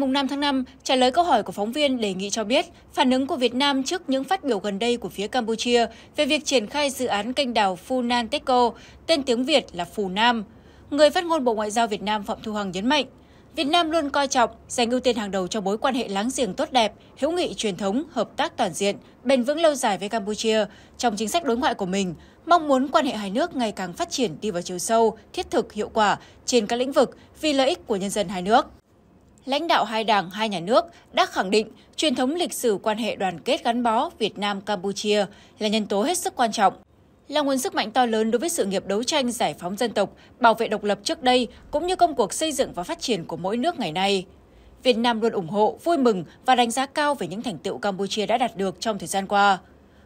ngày 5 tháng 5, trả lời câu hỏi của phóng viên đề nghị cho biết phản ứng của Việt Nam trước những phát biểu gần đây của phía Campuchia về việc triển khai dự án kênh đào Funan Teco, tên tiếng Việt là Phù Nam. Người phát ngôn Bộ Ngoại giao Việt Nam Phạm Thu Hằng nhấn mạnh, Việt Nam luôn coi trọng, dành ưu tiên hàng đầu cho mối quan hệ láng giềng tốt đẹp, hữu nghị truyền thống, hợp tác toàn diện, bền vững lâu dài với Campuchia trong chính sách đối ngoại của mình, mong muốn quan hệ hai nước ngày càng phát triển đi vào chiều sâu, thiết thực, hiệu quả trên các lĩnh vực vì lợi ích của nhân dân hai nước lãnh đạo hai đảng, hai nhà nước đã khẳng định truyền thống lịch sử quan hệ đoàn kết gắn bó Việt Nam-Campuchia là nhân tố hết sức quan trọng, là nguồn sức mạnh to lớn đối với sự nghiệp đấu tranh giải phóng dân tộc, bảo vệ độc lập trước đây cũng như công cuộc xây dựng và phát triển của mỗi nước ngày nay. Việt Nam luôn ủng hộ, vui mừng và đánh giá cao về những thành tựu Campuchia đã đạt được trong thời gian qua.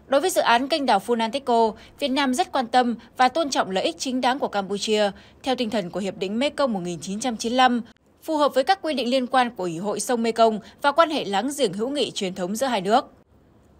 Đối với dự án kênh đảo Funanteco, Việt Nam rất quan tâm và tôn trọng lợi ích chính đáng của Campuchia theo tinh thần của Hiệp định Mekong 1995 phù hợp với các quy định liên quan của Ủy hội sông Mekong và quan hệ láng giềng hữu nghị truyền thống giữa hai nước.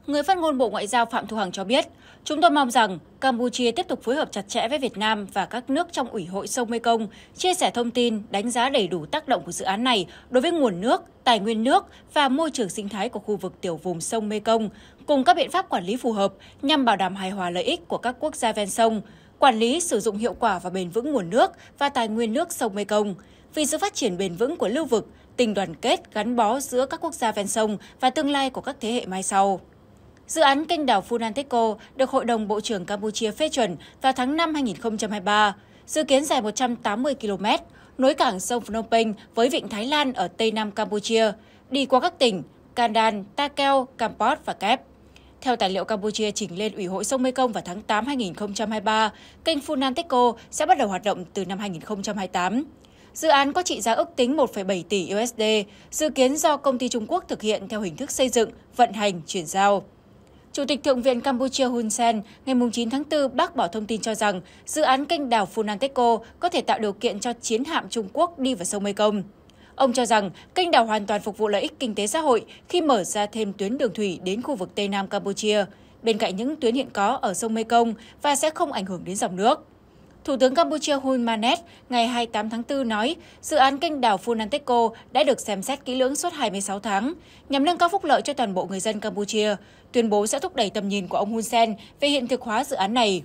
Người phát ngôn Bộ Ngoại giao Phạm Thu Hằng cho biết, chúng tôi mong rằng Campuchia tiếp tục phối hợp chặt chẽ với Việt Nam và các nước trong Ủy hội sông Mekong, chia sẻ thông tin, đánh giá đầy đủ tác động của dự án này đối với nguồn nước, tài nguyên nước và môi trường sinh thái của khu vực tiểu vùng sông Mekong, cùng các biện pháp quản lý phù hợp nhằm bảo đảm hài hòa lợi ích của các quốc gia ven sông, quản lý sử dụng hiệu quả và bền vững nguồn nước và tài nguyên nước sông Mekong. Vì sự phát triển bền vững của lưu vực, tình đoàn kết gắn bó giữa các quốc gia ven sông và tương lai của các thế hệ mai sau. Dự án kênh đảo Funanteco được Hội đồng Bộ trưởng Campuchia phê chuẩn vào tháng 5 2023, dự kiến dài 180 km, nối cảng sông Phnom Penh với vịnh Thái Lan ở Tây Nam Campuchia, đi qua các tỉnh Kandan, Takeo, Kampot và Kep. Theo tài liệu Campuchia chỉnh lên Ủy hội sông Mekong vào tháng 8 2023, kênh Funanteco sẽ bắt đầu hoạt động từ năm 2028. Dự án có trị giá ước tính 1,7 tỷ USD, dự kiến do công ty Trung Quốc thực hiện theo hình thức xây dựng, vận hành, chuyển giao. Chủ tịch Thượng viện Campuchia Hun Sen ngày 9 tháng 4 bác bỏ thông tin cho rằng dự án kênh đảo Funanteco có thể tạo điều kiện cho chiến hạm Trung Quốc đi vào sông Mekong. Ông cho rằng kênh đảo hoàn toàn phục vụ lợi ích kinh tế xã hội khi mở ra thêm tuyến đường thủy đến khu vực Tây Nam Campuchia, bên cạnh những tuyến hiện có ở sông Mekong và sẽ không ảnh hưởng đến dòng nước. Thủ tướng Campuchia Hun Manet ngày 28 tháng 4 nói dự án kênh đảo Funanteco đã được xem xét kỹ lưỡng suốt 26 tháng nhằm nâng cao phúc lợi cho toàn bộ người dân Campuchia, tuyên bố sẽ thúc đẩy tầm nhìn của ông Hun Sen về hiện thực hóa dự án này.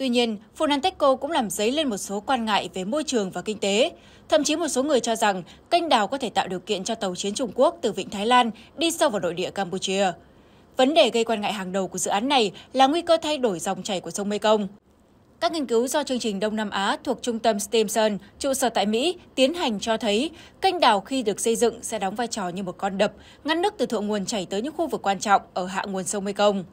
Tuy nhiên, Funanteco cũng làm dấy lên một số quan ngại về môi trường và kinh tế. Thậm chí một số người cho rằng kênh đào có thể tạo điều kiện cho tàu chiến Trung Quốc từ Vịnh Thái Lan đi sâu vào nội địa Campuchia. Vấn đề gây quan ngại hàng đầu của dự án này là nguy cơ thay đổi dòng chảy của sông Mekong. Các nghiên cứu do chương trình Đông Nam Á thuộc trung tâm Stimson, trụ sở tại Mỹ, tiến hành cho thấy kênh đào khi được xây dựng sẽ đóng vai trò như một con đập, ngăn nước từ thượng nguồn chảy tới những khu vực quan trọng ở hạ nguồn sông Mekong.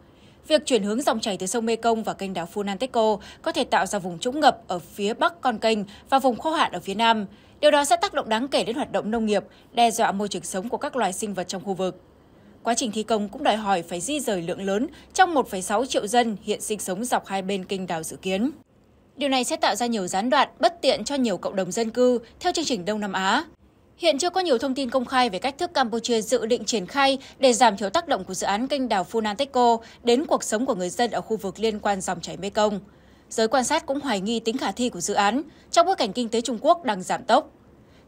Việc chuyển hướng dòng chảy từ sông Mekong và kênh đảo Funanteco có thể tạo ra vùng trũng ngập ở phía bắc con kênh và vùng khô hạn ở phía nam. Điều đó sẽ tác động đáng kể đến hoạt động nông nghiệp, đe dọa môi trường sống của các loài sinh vật trong khu vực. Quá trình thi công cũng đòi hỏi phải di rời lượng lớn trong 1,6 triệu dân hiện sinh sống dọc hai bên kênh đảo dự kiến. Điều này sẽ tạo ra nhiều gián đoạn bất tiện cho nhiều cộng đồng dân cư theo chương trình Đông Nam Á. Hiện chưa có nhiều thông tin công khai về cách thức Campuchia dự định triển khai để giảm thiểu tác động của dự án kênh đào Funanteco đến cuộc sống của người dân ở khu vực liên quan dòng chảy Mekong. Giới quan sát cũng hoài nghi tính khả thi của dự án trong bối cảnh kinh tế Trung Quốc đang giảm tốc.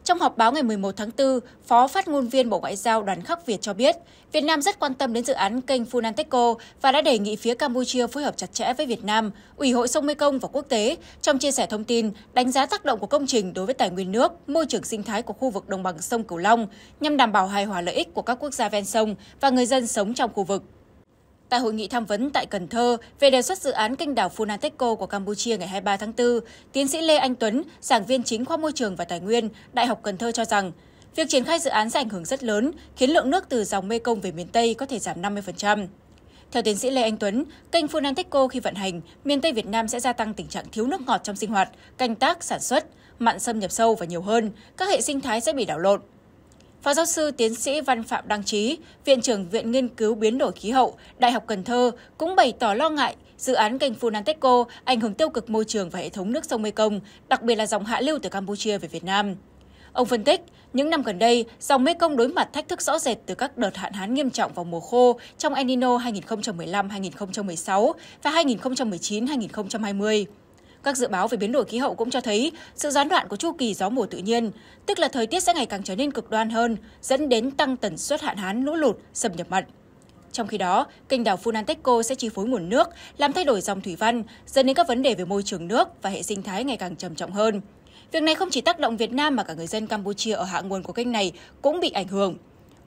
Trong họp báo ngày 11 tháng 4, Phó phát ngôn viên Bộ Ngoại giao Đoàn Khắc Việt cho biết, Việt Nam rất quan tâm đến dự án kênh Funanteco và đã đề nghị phía Campuchia phối hợp chặt chẽ với Việt Nam, Ủy hội sông Mekong và quốc tế trong chia sẻ thông tin, đánh giá tác động của công trình đối với tài nguyên nước, môi trường sinh thái của khu vực đồng bằng sông Cửu Long nhằm đảm bảo hài hòa lợi ích của các quốc gia ven sông và người dân sống trong khu vực. Tại hội nghị tham vấn tại Cần Thơ về đề xuất dự án kênh đảo Funanteco của Campuchia ngày 23 tháng 4, tiến sĩ Lê Anh Tuấn, giảng viên chính khoa môi trường và tài nguyên, Đại học Cần Thơ cho rằng, việc triển khai dự án sẽ ảnh hưởng rất lớn, khiến lượng nước từ dòng Mekong về miền Tây có thể giảm 50%. Theo tiến sĩ Lê Anh Tuấn, kênh Funanteco khi vận hành, miền Tây Việt Nam sẽ gia tăng tình trạng thiếu nước ngọt trong sinh hoạt, canh tác, sản xuất, mặn xâm nhập sâu và nhiều hơn, các hệ sinh thái sẽ bị đảo lộn. Phó giáo sư tiến sĩ Văn Phạm Đăng Trí, Viện trưởng Viện Nghiên cứu Biến đổi Khí hậu, Đại học Cần Thơ cũng bày tỏ lo ngại dự án kênh Funantechco ảnh hưởng tiêu cực môi trường và hệ thống nước sông Mekong, đặc biệt là dòng hạ lưu từ Campuchia về Việt Nam. Ông phân tích, những năm gần đây, dòng Mekong đối mặt thách thức rõ rệt từ các đợt hạn hán nghiêm trọng vào mùa khô trong El Nino 2015-2016 và 2019-2020. Các dự báo về biến đổi khí hậu cũng cho thấy sự gián đoạn của chu kỳ gió mùa tự nhiên, tức là thời tiết sẽ ngày càng trở nên cực đoan hơn, dẫn đến tăng tần suất hạn hán, lũ lụt, xâm nhập mặn. Trong khi đó, kênh đảo Funanteco sẽ chi phối nguồn nước, làm thay đổi dòng thủy văn, dẫn đến các vấn đề về môi trường nước và hệ sinh thái ngày càng trầm trọng hơn. Việc này không chỉ tác động Việt Nam mà cả người dân Campuchia ở hạ nguồn của kênh này cũng bị ảnh hưởng.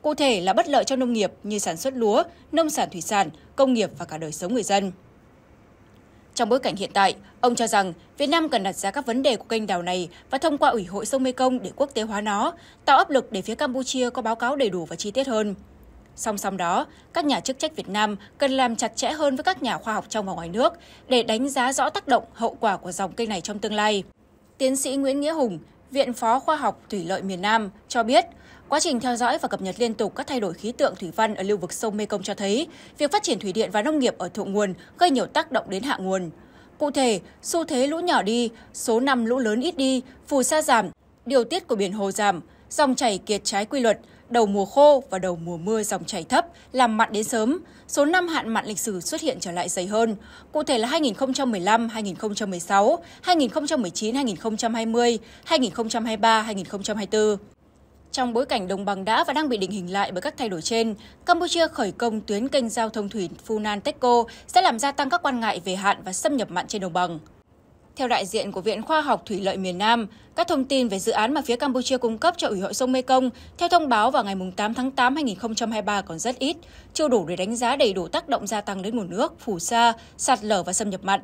Cụ thể là bất lợi cho nông nghiệp như sản xuất lúa, nông sản thủy sản, công nghiệp và cả đời sống người dân. Trong bối cảnh hiện tại, ông cho rằng Việt Nam cần đặt ra các vấn đề của kênh đào này và thông qua Ủy hội sông Mekong để quốc tế hóa nó, tạo áp lực để phía Campuchia có báo cáo đầy đủ và chi tiết hơn. Song song đó, các nhà chức trách Việt Nam cần làm chặt chẽ hơn với các nhà khoa học trong và ngoài nước để đánh giá rõ tác động, hậu quả của dòng kênh này trong tương lai. Tiến sĩ Nguyễn Nghĩa Hùng, Viện Phó Khoa học Thủy lợi miền Nam cho biết, quá trình theo dõi và cập nhật liên tục các thay đổi khí tượng thủy văn ở lưu vực sông Mekong cho thấy, việc phát triển thủy điện và nông nghiệp ở thượng nguồn gây nhiều tác động đến hạ nguồn. Cụ thể, xu thế lũ nhỏ đi, số năm lũ lớn ít đi, phù sa giảm, điều tiết của biển hồ giảm, dòng chảy kiệt trái quy luật – đầu mùa khô và đầu mùa mưa dòng chảy thấp, làm mặn đến sớm, số năm hạn mặn lịch sử xuất hiện trở lại dày hơn, cụ thể là 2015, 2016, 2019, 2020, 2023, 2024. Trong bối cảnh đồng bằng đã và đang bị định hình lại bởi các thay đổi trên, Campuchia khởi công tuyến kênh giao thông thủy Funan Techco sẽ làm gia tăng các quan ngại về hạn và xâm nhập mặn trên đồng bằng. Theo đại diện của Viện Khoa học Thủy lợi miền Nam, các thông tin về dự án mà phía Campuchia cung cấp cho Ủy hội sông Mekong theo thông báo vào ngày 8 tháng 8 2023 còn rất ít, chưa đủ để đánh giá đầy đủ tác động gia tăng đến nguồn nước, phù sa, sạt lở và xâm nhập mặn.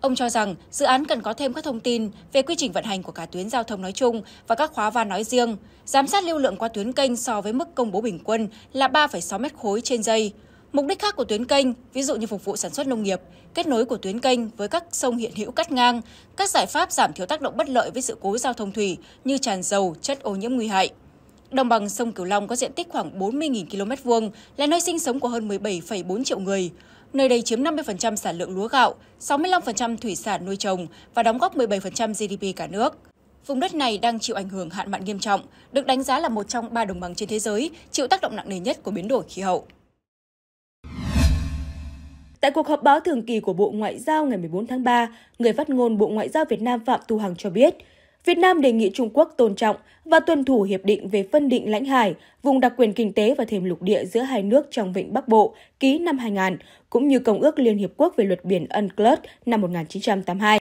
Ông cho rằng dự án cần có thêm các thông tin về quy trình vận hành của cả tuyến giao thông nói chung và các khóa van nói riêng, giám sát lưu lượng qua tuyến kênh so với mức công bố bình quân là 3,6 mét khối trên giây, Mục đích khác của tuyến kênh, ví dụ như phục vụ sản xuất nông nghiệp, kết nối của tuyến kênh với các sông hiện hữu cắt ngang, các giải pháp giảm thiểu tác động bất lợi với sự cố giao thông thủy như tràn dầu, chất ô nhiễm nguy hại. Đồng bằng sông Cửu Long có diện tích khoảng 40.000 km vuông, là nơi sinh sống của hơn 17,4 triệu người. Nơi đây chiếm 50% sản lượng lúa gạo, 65% thủy sản nuôi trồng và đóng góp 17% GDP cả nước. Vùng đất này đang chịu ảnh hưởng hạn mặn nghiêm trọng, được đánh giá là một trong ba đồng bằng trên thế giới chịu tác động nặng nề nhất của biến đổi khí hậu. Tại cuộc họp báo thường kỳ của Bộ Ngoại giao ngày 14 tháng 3, người phát ngôn Bộ Ngoại giao Việt Nam Phạm Thu Hằng cho biết, Việt Nam đề nghị Trung Quốc tôn trọng và tuân thủ hiệp định về phân định lãnh hải, vùng đặc quyền kinh tế và thềm lục địa giữa hai nước trong vịnh Bắc Bộ ký năm 2000, cũng như Công ước Liên Hiệp Quốc về luật biển UNCLOS năm 1982.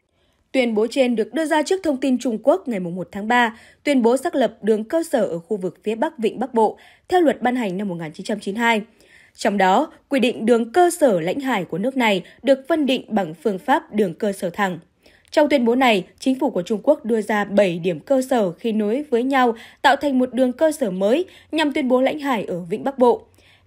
Tuyên bố trên được đưa ra trước thông tin Trung Quốc ngày 1 tháng 3 tuyên bố xác lập đường cơ sở ở khu vực phía Bắc Vịnh Bắc Bộ theo luật ban hành năm 1992. Trong đó, quy định đường cơ sở lãnh hải của nước này được phân định bằng phương pháp đường cơ sở thẳng. Trong tuyên bố này, chính phủ của Trung Quốc đưa ra 7 điểm cơ sở khi nối với nhau tạo thành một đường cơ sở mới nhằm tuyên bố lãnh hải ở vĩnh Bắc Bộ.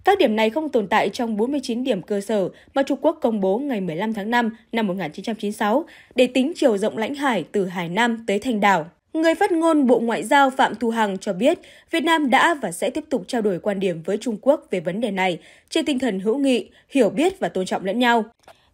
Các điểm này không tồn tại trong 49 điểm cơ sở mà Trung Quốc công bố ngày 15 tháng 5 năm 1996 để tính chiều rộng lãnh hải từ Hải Nam tới Thành Đảo. Người phát ngôn Bộ Ngoại giao Phạm Thu Hằng cho biết Việt Nam đã và sẽ tiếp tục trao đổi quan điểm với Trung Quốc về vấn đề này trên tinh thần hữu nghị, hiểu biết và tôn trọng lẫn nhau.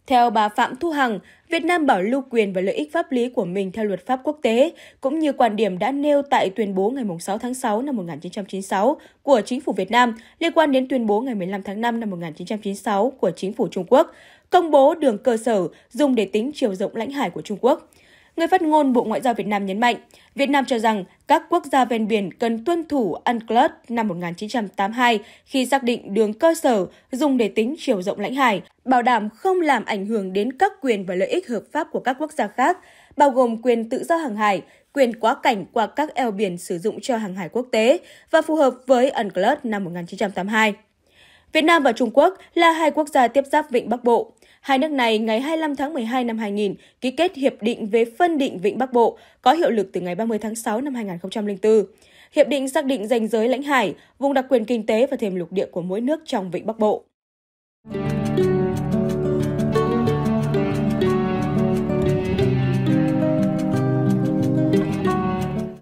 Theo bà Phạm Thu Hằng, Việt Nam bảo lưu quyền và lợi ích pháp lý của mình theo luật pháp quốc tế, cũng như quan điểm đã nêu tại tuyên bố ngày 6 tháng 6 năm 1996 của chính phủ Việt Nam liên quan đến tuyên bố ngày 15 tháng 5 năm 1996 của chính phủ Trung Quốc, công bố đường cơ sở dùng để tính chiều rộng lãnh hải của Trung Quốc. Người phát ngôn Bộ Ngoại giao Việt Nam nhấn mạnh, Việt Nam cho rằng các quốc gia ven biển cần tuân thủ UNCLOS năm 1982 khi xác định đường cơ sở dùng để tính chiều rộng lãnh hải, bảo đảm không làm ảnh hưởng đến các quyền và lợi ích hợp pháp của các quốc gia khác, bao gồm quyền tự do hàng hải, quyền quá cảnh qua các eo biển sử dụng cho hàng hải quốc tế và phù hợp với UNCLOS năm 1982. Việt Nam và Trung Quốc là hai quốc gia tiếp giáp Vịnh Bắc Bộ. Hai nước này ngày 25 tháng 12 năm 2000 ký kết hiệp định về phân định Vịnh Bắc Bộ có hiệu lực từ ngày 30 tháng 6 năm 2004. Hiệp định xác định ranh giới lãnh hải, vùng đặc quyền kinh tế và thềm lục địa của mỗi nước trong Vịnh Bắc Bộ.